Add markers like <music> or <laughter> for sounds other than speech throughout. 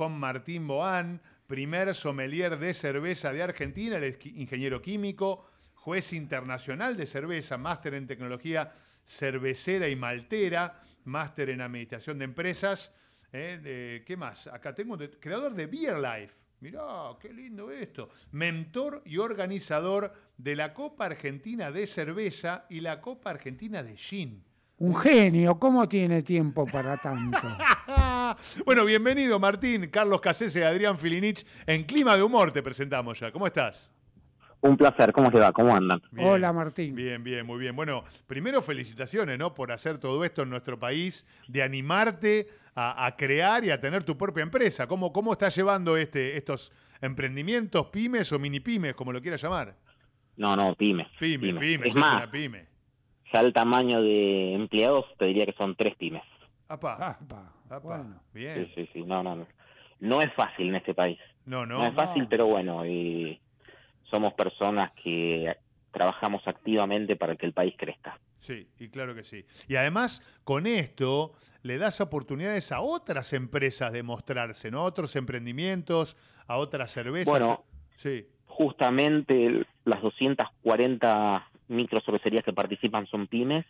con Martín Boán, primer sommelier de cerveza de Argentina, el ingeniero químico, juez internacional de cerveza, máster en tecnología cervecera y maltera, máster en administración de empresas. ¿eh? ¿Qué más? Acá tengo creador de Beer Life. Mirá, qué lindo esto. Mentor y organizador de la Copa Argentina de Cerveza y la Copa Argentina de Gin. Un genio, ¿cómo tiene tiempo para tanto? <laughs> bueno, bienvenido Martín, Carlos Casese, Adrián Filinich. En Clima de Humor te presentamos ya. ¿Cómo estás? Un placer, ¿cómo se va? ¿Cómo andan? Hola Martín. Bien, bien, muy bien. Bueno, primero felicitaciones, ¿no? Por hacer todo esto en nuestro país, de animarte a, crear y a tener tu propia empresa. ¿Cómo, cómo estás llevando este, estos emprendimientos, pymes o mini pymes, como lo quieras llamar? No, no, pymes. Pymes, pymes, es, una pyme al tamaño de empleados te diría que son tres pymes. bien. no, es fácil en este país. No, no. es fácil, pero bueno, y somos personas que trabajamos activamente para que el país crezca. Sí, y claro que sí. Y además, con esto le das oportunidades a otras empresas de mostrarse, ¿no? A otros emprendimientos, a otras cervezas. Bueno, sí. justamente las 240 microcervecerías que participan son pymes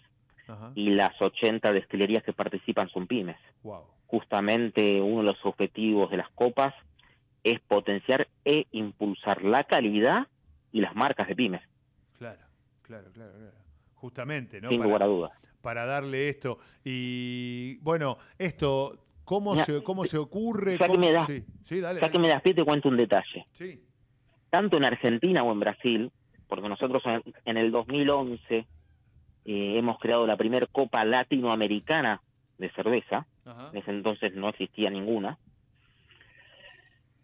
y las 80 destilerías que participan son pymes. Justamente uno de los objetivos de las copas es potenciar e impulsar la calidad y las marcas de pymes. Claro, claro, claro, Justamente, ¿no? Sin lugar a dudas. Para darle esto. Y bueno, esto, ¿cómo, se, cómo se ocurre? Ya, me das, sí, que me pie, te cuento un detalle. Tanto en Argentina o en Brasil, porque nosotros en, el 2011 eh, hemos creado la primera copa latinoamericana de cerveza, desde en ese entonces no existía ninguna.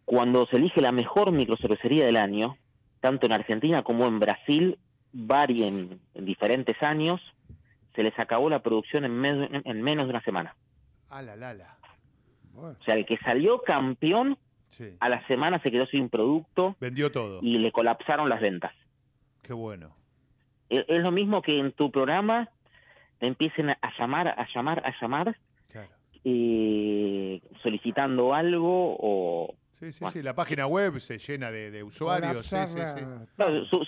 Cuando se elige la mejor microcervecería del año, tanto en Argentina como en Brasil, varían en diferentes años, se les acabó la producción en, en menos de una semana. ¡Ala, ah, la, O sea, el que salió campeón, a la semana se quedó sin producto. Vendió todo. Y le colapsaron las ventas. Qué bueno. Eh, es, lo mismo que en tu programa te empiecen a llamar, a llamar, a llamar, eh, solicitando algo o... Sí, sí, sí, la página web se llena de, usuarios. Sí,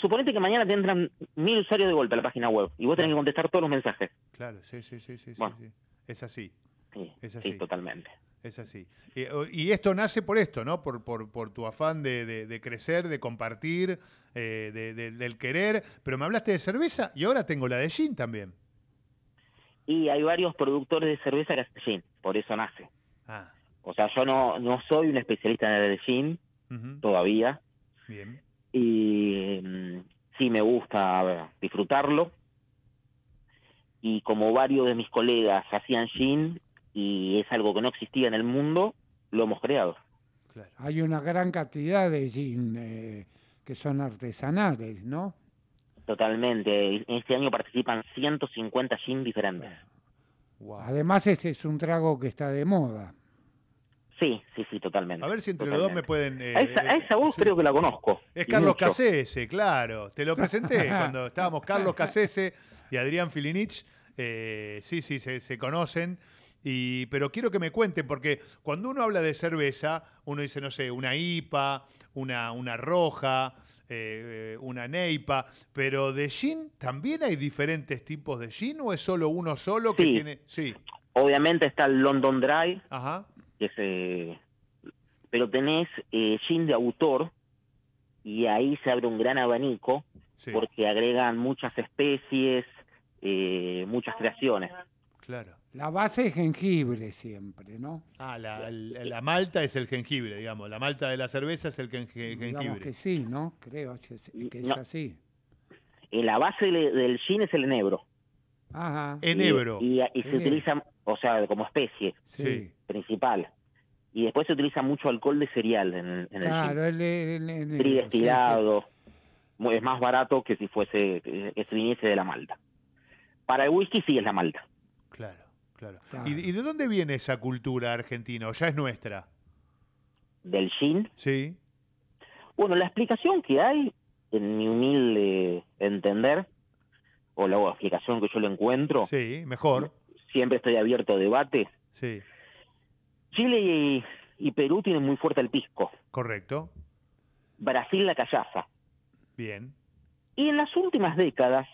suponete que mañana te entran mil usuarios de golpe a la página web y vos tenés que contestar todos los mensajes. Claro, sí, sí, sí, sí. Es así. Sí, es así. totalmente. Es así. Eh, y esto nace por esto, ¿no? Por, por, tu afán de, crecer, de compartir, eh, de, del querer. Pero me hablaste de cerveza y ahora tengo la de gin también. Y hay varios productores de cerveza que hacen gin, por eso nace. Ah. O sea, yo no, no soy un especialista en el gin todavía. Bien. Y mm, sí me gusta disfrutarlo. Y como varios de mis colegas hacían gin, y es algo que no existía en el mundo, lo hemos creado. Hay una gran cantidad de gin eh, que son artesanales, ¿no? Totalmente. Este año participan 150 gin diferentes. Además, ese es un trago que está de moda. Sí, sí, sí, totalmente. A ver si entre los dos me pueden... Eh, a, esa, voz creo que la conozco. Es Carlos claro. Te lo presenté <laughs> cuando estábamos Carlos Casese y Adrián Filinich. Eh, sí, sí, se, se conocen pero quiero que me cuenten, porque cuando uno habla de cerveza, uno dice, no sé, una IPA, una, una roja, eh, eh, una neipa, pero de gin también hay diferentes tipos de gin o es solo uno solo que tiene... Sí. Obviamente está el London Dry, que eh, pero tenés gin de autor y ahí se abre un gran abanico porque agregan muchas especies, muchas creaciones. Claro. La base es jengibre siempre, ¿no? Ah, la, malta es el jengibre, digamos. La malta de la cerveza es el jengibre. Digamos que sí, ¿no? Creo que es así. Eh, la base del gin es el enebro. Ajá. Enebro. Y, se utiliza, o sea, como especie principal. Y después se utiliza mucho alcohol de cereal en, el, gin. claro, el, el, el Es más barato que si fuese, que de la malta. Para el whisky sí es la malta. Claro, claro. ¿Y, de dónde viene esa cultura argentina? ¿O ya es nuestra? ¿Del yin? Sí. Bueno, la explicación que hay, en mi humilde entender, o la explicación que yo le encuentro. Sí, mejor. Siempre estoy abierto a debate. Sí. Chile y, y Perú tienen muy fuerte el pisco. Correcto. Brasil la callaza. Bien. Y en las últimas décadas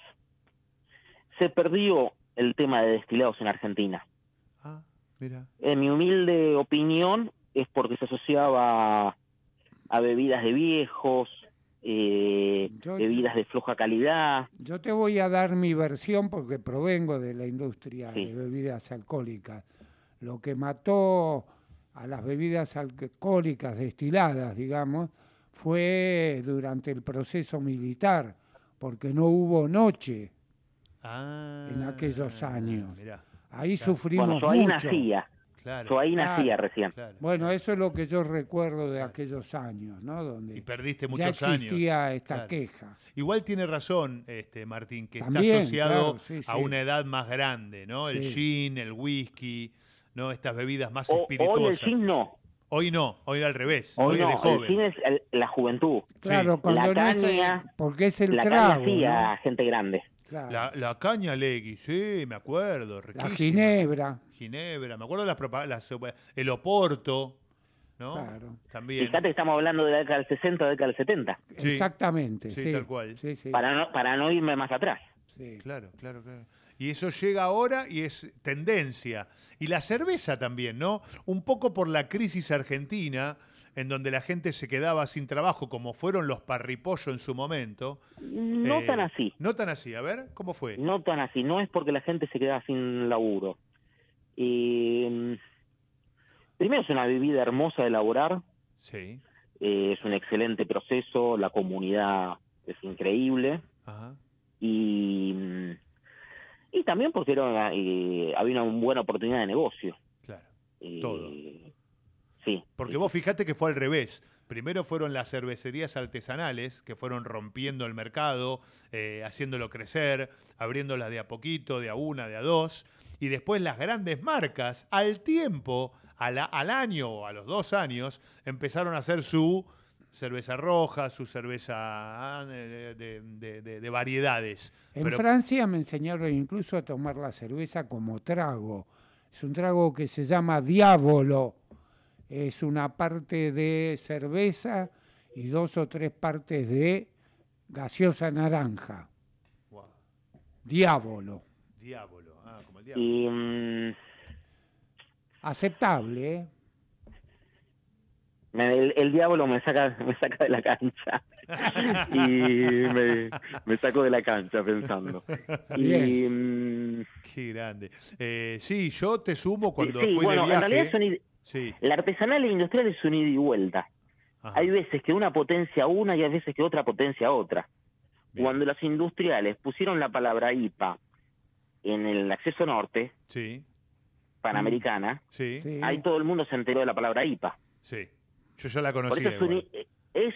se perdió el tema de destilados en Argentina. Ah, en mi humilde opinión es porque se asociaba a bebidas de viejos, eh, bebidas de floja calidad. Yo te voy a dar mi versión porque provengo de la industria de bebidas alcohólicas. Lo que mató a las bebidas alcohólicas destiladas, digamos, fue durante el proceso militar, porque no hubo noche, ah, en aquellos años. ahí sufrimos bueno, mucho. Nacía. Claro. ahí nacía recién. Bueno, eso es lo que yo recuerdo de aquellos años, ¿no? Donde y perdiste muchos ya existía esta queja. Igual tiene razón, este Martín, que está asociado a una edad más grande, ¿no? El gin, el whisky, ¿no? Estas bebidas más espirituosas. Hoy el gin no. Hoy no, hoy al revés. Hoy, joven. el gin es la juventud. Claro, cuando la caña, porque es el la trago. gente grande. La, caña Legui, sí, me acuerdo. Riquísima. La Ginebra. Ginebra, me acuerdo las, el Oporto, ¿no? Claro. También. Fíjate estamos hablando de la década del 60, de la década del 70. Exactamente. Sí, tal cual. para, no, para no irme más atrás. Sí. Claro, claro, claro. Y eso llega ahora y es tendencia. Y la cerveza también, ¿no? Un poco por la crisis argentina en donde la gente se quedaba sin trabajo, como fueron los parripollos en su momento. No eh, tan así. No tan así, a ver, ¿cómo fue? No tan así, no es porque la gente se quedaba sin laburo. Mm, primero es una bebida hermosa de laborar. Sí. Eh, es un excelente proceso, la comunidad es increíble. Ajá. Y, mm, también porque eh, había una buena oportunidad de negocio. Claro. Todo. Porque vos fíjate que fue al revés. Primero fueron las cervecerías artesanales que fueron rompiendo el mercado, eh, haciéndolo crecer, abriéndolas de a poquito, de a una, de a dos. Y después las grandes marcas, al tiempo, al año o a los dos años, empezaron a hacer su cerveza roja, su cerveza ah, de, variedades. En Francia me enseñaron incluso a tomar la cerveza como trago. Es un trago que se llama diablo es una parte de cerveza y dos o tres partes de gaseosa naranja. Diabolo. Diablo. Diablo, ah, como el diablo. Y, mm, Aceptable, ¿eh? el, diablo me saca, <laughs> me saca de la cancha. <laughs> y me, me, saco de la cancha pensando. <laughs> Mm, Qué grande. Eh, sí, yo te sumo cuando fui bueno, de viaje. En realidad son Sí. La artesanal e industrial es un ida y vuelta. Hay veces que una potencia una y hay veces que otra potencia otra. Cuando las industriales pusieron la palabra IPA en el acceso norte, panamericana, ahí todo el mundo se enteró de la palabra IPA. Sí, yo ya la conocí. es,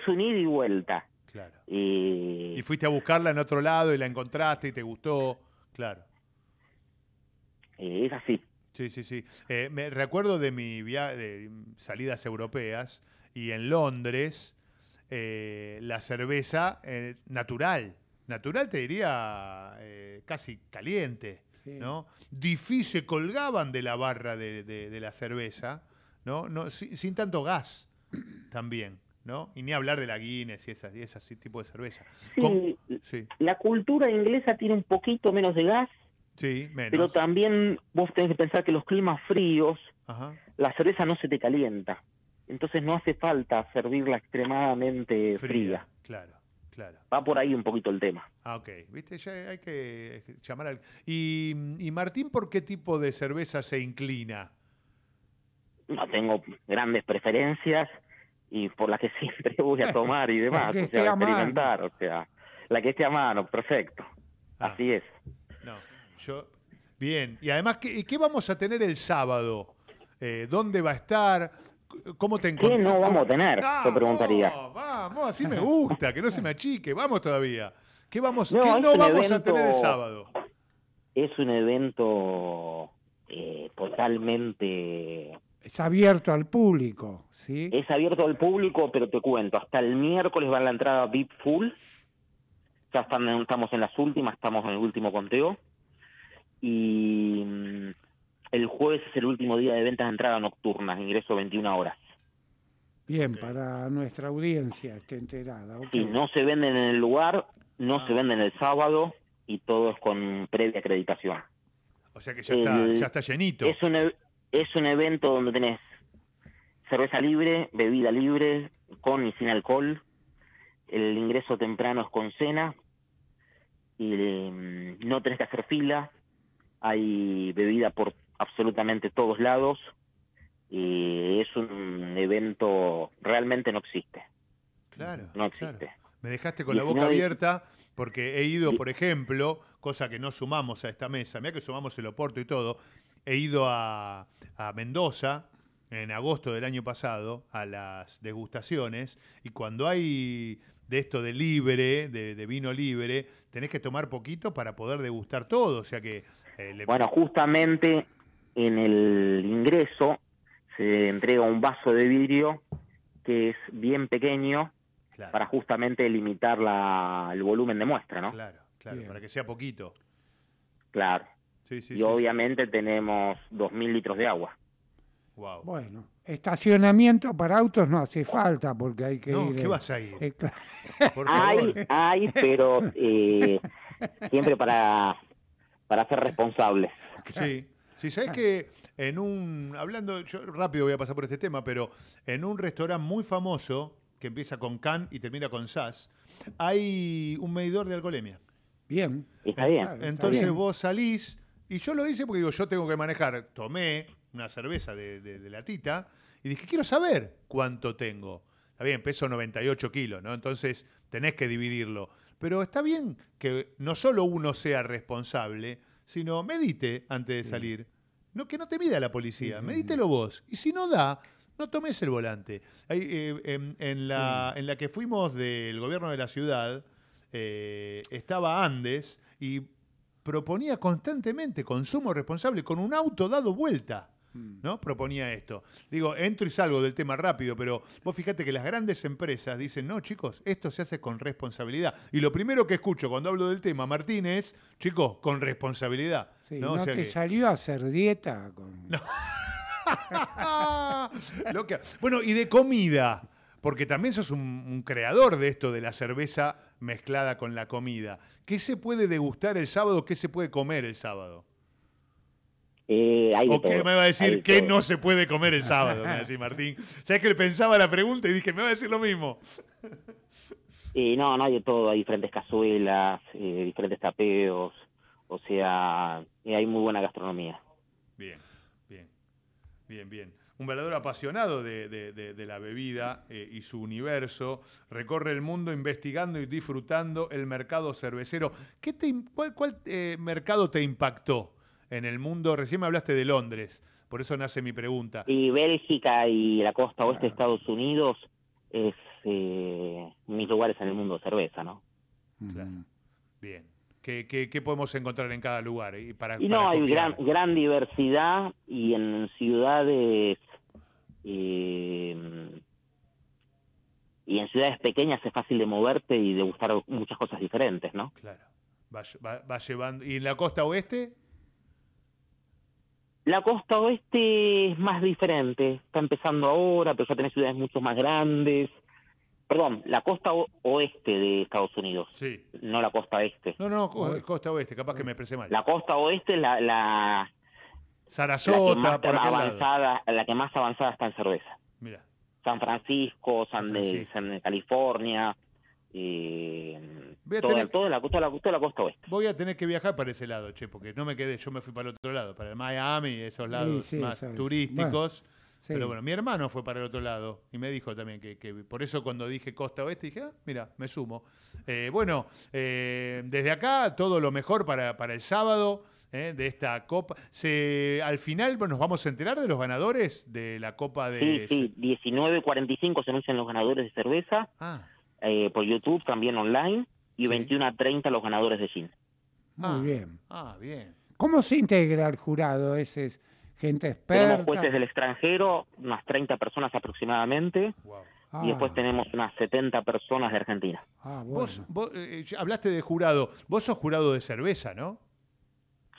un, ida y vuelta. Claro. y fuiste a buscarla en otro lado y la encontraste y te gustó. Claro. Eh, es así. Sí, sí, sí. Eh, me recuerdo de mi via de salidas europeas y en Londres eh, la cerveza eh, natural, natural te diría casi caliente, ¿no? Difícil, colgaban de la barra de, de, la cerveza, ¿no? no sin, tanto gas también. ¿no? Y ni hablar de la Guinness y esas, y esas tipo de cerveza. sí, la cultura inglesa tiene un poquito menos de gas, Sí, menos. Pero también vos tenés que pensar que los climas fríos, la cerveza no se te calienta. Entonces no hace falta servirla extremadamente fría. Claro, claro. Va por ahí un poquito el tema. Ah, ok. Viste, ya hay que llamar al... ¿Y, y Martín por qué tipo de cerveza se inclina? No tengo grandes preferencias y por las que <laughs> siempre voy a tomar y <laughs> demás. o sea, experimentar, o sea, la que esté a mano, perfecto. Ah. Así es. No. Yo, bien, y además, ¿qué, ¿qué vamos a tener el sábado? Eh, ¿Dónde va a estar? ¿Cómo te encuentras? ¿Qué no vamos a tener? te preguntaría. vamos, así me gusta, que no se me achique, vamos todavía. ¿Qué, vamos, no, vamos a tener el sábado? Es un evento eh, totalmente... Es abierto al público, ¿sí? Es abierto al público, pero te cuento, hasta el miércoles va la entrada VIP full. Ya estamos en las últimas, estamos en el último conteo y mm, el jueves es el último día de ventas de entrada nocturnas, ingreso 21 horas. Bien, para nuestra audiencia esté enterada. y no se venden en el lugar, no ah. se venden el sábado y todo es con previa acreditación. O sea que ya, está, llenito. Es un, es un evento donde tenés cerveza libre, bebida libre, con y sin alcohol. El ingreso temprano es con cena. Y, mm, no tenés que hacer fila hay bebida por absolutamente todos lados y es un evento realmente no existe. Claro. No existe. Me dejaste con la boca abierta porque he ido, por ejemplo, cosa que no sumamos a esta mesa, mira que sumamos el Oporto y todo, he ido a, Mendoza, en agosto del año pasado a las degustaciones y cuando hay de esto de libre, de, de, vino libre, tenés que tomar poquito para poder degustar todo. O sea que eh, bueno, justamente en el ingreso se entrega un vaso de vidrio que es bien pequeño para justamente limitar la, el volumen de muestra, ¿no? Claro, claro, para que sea poquito. Claro. y obviamente tenemos 2.000 litros de agua. Wow. Bueno, estacionamiento para autos no hace falta porque hay que no, ¿Qué vas a ir? Hay, hay, pero eh, siempre para para ser responsable. <laughs> Sí. Si sí, que en un. Hablando, yo rápido voy a pasar por este tema, pero en un restaurante muy famoso, que empieza con Can y termina con SAS, hay un medidor de alcoholemia. Bien. Está bien. Entonces vos salís, y yo lo hice porque digo, yo tengo que manejar. Tomé una cerveza de, de, de latita y dije, quiero saber cuánto tengo. Está bien, peso 98 kilos, ¿no? Entonces tenés que dividirlo. Pero está bien que no solo uno sea responsable, sino medite antes de salir. No, que no te mida la policía, medítelo vos. Y si no da, no tomes el volante. Eh, en, la, que fuimos del gobierno de la ciudad, eh, estaba Andes y proponía constantemente consumo responsable con un auto dado vuelta. Mm. ¿no? Proponía esto. Digo, entro y salgo del tema rápido, pero vos fíjate que las grandes empresas dicen, no, chicos, esto se hace con responsabilidad. Y lo primero que escucho cuando hablo del tema, Martínez chicos, con responsabilidad. Sí, no, que... salió a hacer dieta con... <laughs> <laughs> Bueno, y de comida. Porque también sos un, un creador de esto de la cerveza mezclada con la comida. ¿Qué se puede degustar el sábado? ¿Qué se puede comer el sábado? Eh, ¿O qué me va a decir que no se puede comer el sábado? me <laughs> Martín. ¿Sabes que pensaba la pregunta y dije, me va a decir lo mismo? Y <laughs> no, no hay de todo. Hay diferentes cazuelas, eh, diferentes tapeos. O sea, eh, hay muy buena gastronomía. Bien, bien, bien, bien un verdadero apasionado de, la bebida y su universo. Recorre el mundo investigando y disfrutando el mercado cervecero. ¿Qué ¿Cuál, mercado te impactó en el mundo. Recién me hablaste de Londres, por eso nace mi pregunta. Y Bélgica y la costa oeste de ah. Estados Unidos es eh, mis lugares en el mundo de cerveza, ¿no? Claro. Bien. ¿Qué, podemos encontrar en cada lugar? Y, no, hay gran, gran diversidad y en ciudades... Eh, y en ciudades pequeñas es fácil de moverte y de gustar muchas cosas diferentes, ¿no? Claro. Va, llevando. ¿Y en la costa oeste? La costa oeste es más diferente, está empezando ahora, pero ya tenés ciudades mucho más grandes. Perdón, la costa oeste de Estados Unidos, sí. no la costa este. No, no, costa oeste, capaz que me expresé mal. La costa oeste es la, la, Sarasota, la que, más avanzada, la que más avanzada está en cerveza. Mira. San Francisco, San, De, California, eh, Voy a tener... la, costa la, la, costa oeste. Voy a tener que viajar para ese lado, che, porque no me quedé, yo me fui para el otro lado, para Miami esos lados más turísticos. Pero bueno, mi hermano fue para el otro lado y me dijo también que, por eso cuando dije costa oeste dije, ah, mira, me sumo. Eh, bueno, eh, desde acá todo lo mejor para, para el sábado. Eh, de esta copa. Se, al final nos vamos a enterar de los ganadores de la copa de... Sí, 19.45 se anuncian los ganadores de cerveza ah. por YouTube, también online y 21 a 30 los ganadores de cine. Muy ah, bien. Ah, bien. ¿Cómo se integra el jurado? ¿Ese es gente experta? Tenemos jueces del extranjero, unas 30 personas aproximadamente. Ah. Y después tenemos unas 70 personas de Argentina. Ah, vos, eh, eh, hablaste de jurado. Vos sos jurado de cerveza, ¿no?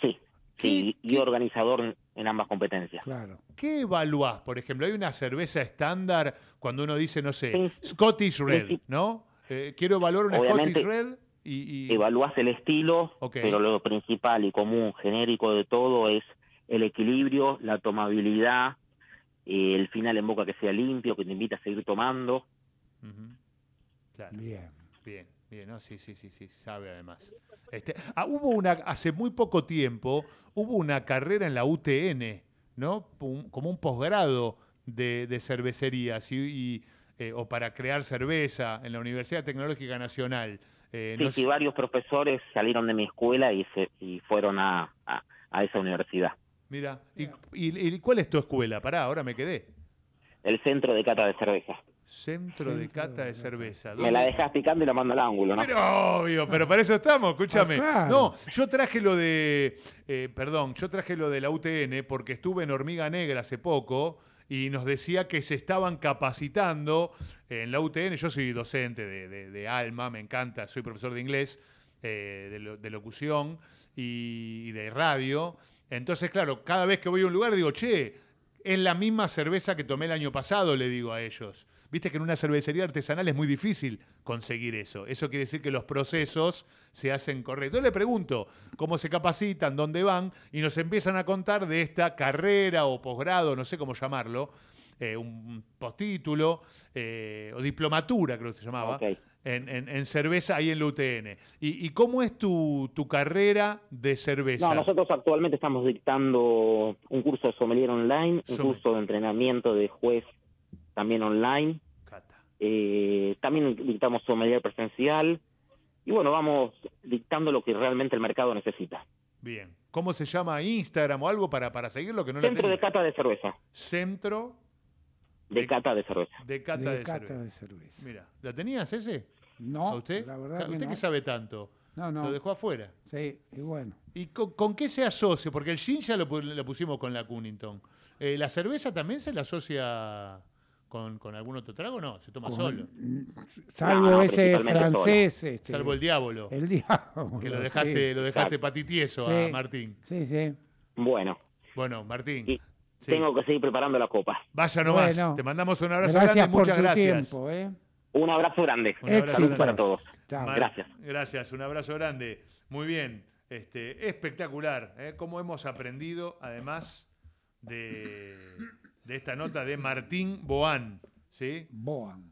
Sí, sí, y organizador en ambas competencias. Claro. ¿Qué evaluás? Por ejemplo, hay una cerveza estándar cuando uno dice, no sé, Scottish Red, ¿no? Eh, quiero evaluar un Obviamente, Red y, y... Evaluás el estilo, pero lo principal y común, genérico de todo es el equilibrio, la tomabilidad, eh, el final en boca que sea limpio, que te invita a seguir tomando. Bien. Bien, bien, ¿no? Sí, sí, sí, sí, sabe además. Este, ah, hubo una, hace muy poco tiempo, hubo una carrera en la UTN, ¿no? como un posgrado de, de cervecerías y eh, o para crear cerveza en la Universidad Tecnológica Nacional. Eh, sí, varios profesores salieron de mi escuela y, se, fueron a, esa universidad. Mira, ¿Y, cuál es tu escuela? Pará, ahora me quedé. El Centro de Cata de Cerveza. Centro de Cata de Cerveza. Me la dejas picando y la mando al ángulo, ¿no? Pero obvio, pero para eso estamos, escúchame. Ah, no, yo traje lo de. Eh, perdón, yo traje lo de la UTN porque estuve en Hormiga Negra hace poco y nos decía que se estaban capacitando en la UTN. Yo soy docente de, alma, me encanta, soy profesor de inglés, eh, de, locución y, y de radio. Entonces, claro, cada vez que voy a un lugar digo, che, en la misma cerveza que tomé el año pasado, le digo a ellos. Viste que en una cervecería artesanal es muy difícil conseguir eso. Eso quiere decir que los procesos se hacen correctos. Yo le pregunto cómo se capacitan, dónde van, y nos empiezan a contar de esta carrera o posgrado, no sé cómo llamarlo, eh, un postítulo eh, o diplomatura, creo que se llamaba, en, en, cerveza ahí en la UTN. ¿Y, cómo es tu, tu, carrera de cerveza? No, nosotros actualmente estamos dictando un curso de sommelier online, un curso de entrenamiento de juez también online. Cata. Eh, también dictamos sommelier presencial. Y bueno, vamos dictando lo que realmente el mercado necesita. Bien. ¿Cómo se llama Instagram o algo para, para lo Que no Centro de Cata de Cerveza. Centro de, cata de cerveza. De cata de, de cerveza. Mira, ¿la tenías ese? ¿A usted? ¿Usted que, sabe tanto? No, Lo dejó afuera. Sí, y bueno. ¿Y con, qué se asocia? Porque el gin ya lo, pusimos con la Cunnington. Eh, ¿La cerveza también se la asocia con, algún otro trago? No, se toma solo. Salvo ese francés. Este, salvo el diablo. El diablo. Que lo dejaste, lo dejaste ah. patitieso a Martín. Sí, sí. Bueno. Bueno, Martín. Tengo que seguir preparando la copa. Vaya nomás. Te mandamos un abrazo gracias grande. Muchas gracias. ¿eh? Un abrazo grande. Un para todos. Gracias. Gracias, un abrazo grande. Muy bien. Este, espectacular, ¿eh? cómo hemos aprendido, además de, esta nota de Martín Boán. ¿sí? Boán.